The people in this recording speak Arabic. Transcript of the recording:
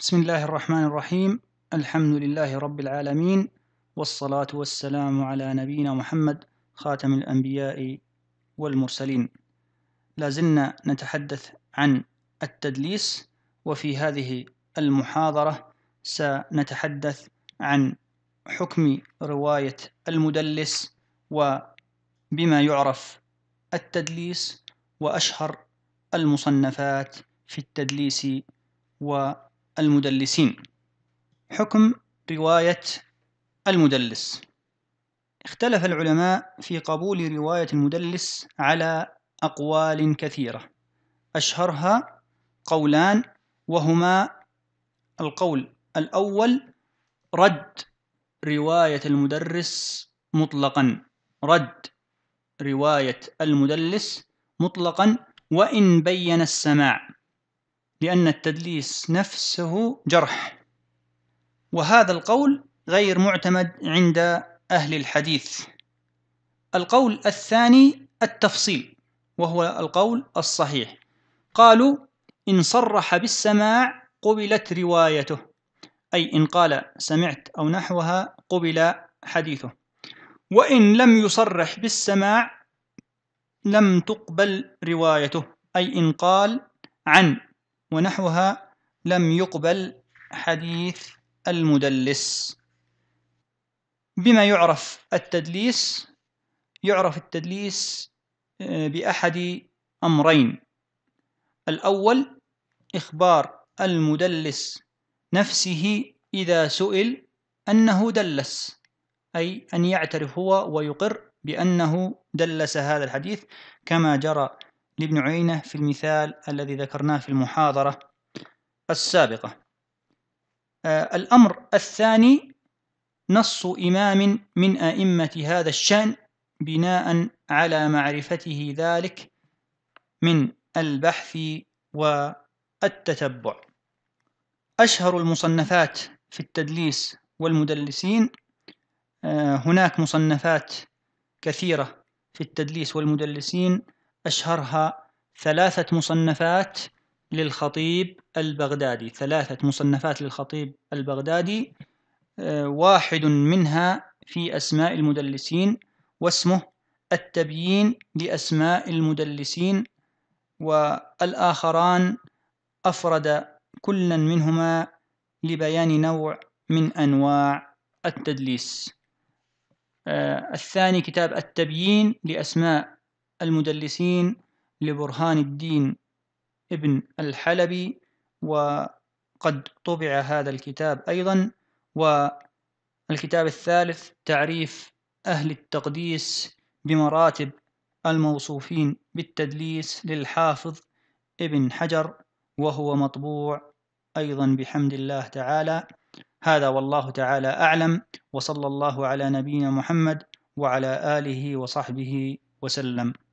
بسم الله الرحمن الرحيم الحمد لله رب العالمين والصلاة والسلام على نبينا محمد خاتم الأنبياء والمرسلين لازلنا نتحدث عن التدليس وفي هذه المحاضرة سنتحدث عن حكم رواية المدلس وبما يعرف التدليس وأشهر المصنفات في التدليس و المدلسين حكم رواية المدلس اختلف العلماء في قبول رواية المدلس على أقوال كثيرة أشهرها قولان وهما القول الأول رد رواية المدرس مطلقا رد رواية المدلس مطلقا وإن بين السماع لأن التدليس نفسه جرح وهذا القول غير معتمد عند أهل الحديث القول الثاني التفصيل وهو القول الصحيح قالوا إن صرح بالسماع قبلت روايته أي إن قال سمعت أو نحوها قبل حديثه وإن لم يصرح بالسماع لم تقبل روايته أي إن قال عن ونحوها لم يقبل حديث المدلس بما يعرف التدليس يعرف التدليس آه، بأحد أمرين الأول إخبار المدلس نفسه إذا سئل أنه دلس أي أن يعترف هو ويقر بأنه دلس هذا الحديث كما جرى لابن عينة في المثال الذي ذكرناه في المحاضرة السابقة آه، الأمر الثاني نص إمام من أئمة هذا الشأن بناء على معرفته ذلك من البحث والتتبع أشهر المصنفات في التدليس والمدلسين آه، هناك مصنفات كثيرة في التدليس والمدلسين أشهرها ثلاثة مصنفات للخطيب البغدادي ثلاثة مصنفات للخطيب البغدادي آه، واحد منها في أسماء المدلسين واسمه التبيين لأسماء المدلسين والآخران أفرد كلا منهما لبيان نوع من أنواع التدليس آه، الثاني كتاب التبيين لأسماء المدلسين لبرهان الدين ابن الحلبي وقد طبع هذا الكتاب أيضا والكتاب الثالث تعريف أهل التقديس بمراتب الموصوفين بالتدليس للحافظ ابن حجر وهو مطبوع أيضا بحمد الله تعالى هذا والله تعالى أعلم وصلى الله على نبينا محمد وعلى آله وصحبه وسلم